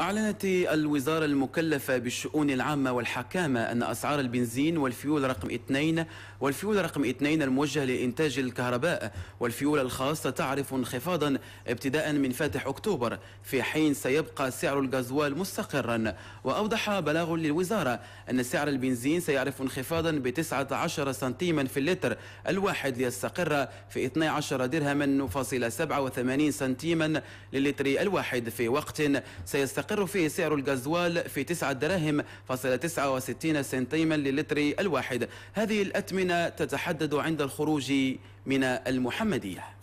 أعلنت الوزارة المكلفة بالشؤون العامة والحكامة أن أسعار البنزين والفيول رقم 2 والفيول رقم 2 الموجه لإنتاج الكهرباء والفيول الخاص تعرف انخفاضا ابتداء من فاتح أكتوبر في حين سيبقى سعر الغازوال مستقرا وأوضح بلاغ للوزارة أن سعر البنزين سيعرف انخفاضا ب 19 سنتيما في اللتر الواحد ليستقر في 12 درهما فاصلة 87 سنتيما للتر الواحد في وقت سيستقر يستقر فيه سعر الغازوال في 9 دراهم فاصل 69 سنتيما للتر الواحد هذه الأتمنة تتحدد عند الخروج من المحمدية